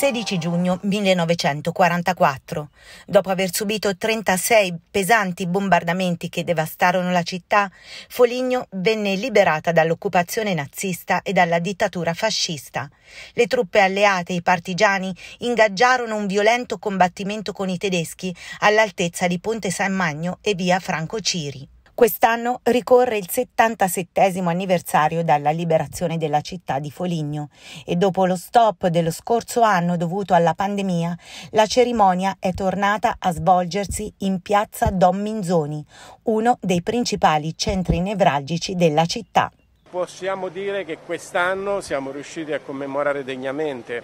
16 giugno 1944. Dopo aver subito 36 pesanti bombardamenti che devastarono la città, Foligno venne liberata dall'occupazione nazista e dalla dittatura fascista. Le truppe alleate e i partigiani ingaggiarono un violento combattimento con i tedeschi all'altezza di Ponte San Magno e via Franco Ciri. Quest'anno ricorre il 77 anniversario dalla liberazione della città di Foligno e dopo lo stop dello scorso anno dovuto alla pandemia, la cerimonia è tornata a svolgersi in piazza Don Minzoni, uno dei principali centri nevralgici della città. Possiamo dire che quest'anno siamo riusciti a commemorare degnamente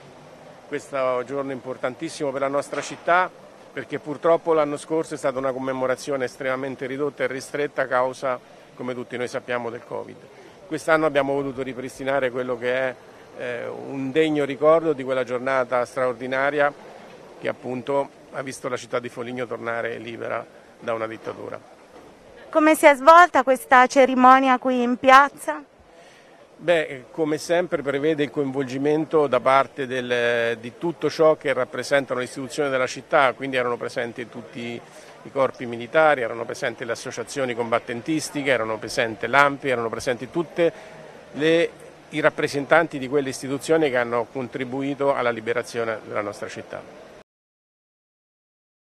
questo giorno importantissimo per la nostra città perché purtroppo l'anno scorso è stata una commemorazione estremamente ridotta e ristretta a causa, come tutti noi sappiamo, del Covid. Quest'anno abbiamo voluto ripristinare quello che è eh, un degno ricordo di quella giornata straordinaria che appunto ha visto la città di Foligno tornare libera da una dittatura. Come si è svolta questa cerimonia qui in piazza? Beh, eh, come sempre prevede il coinvolgimento da parte del, eh, di tutto ciò che rappresentano l'istituzione della città, quindi erano presenti tutti i corpi militari, erano presenti le associazioni combattentistiche, erano presenti l'AMPI, erano presenti tutti i rappresentanti di quelle istituzioni che hanno contribuito alla liberazione della nostra città.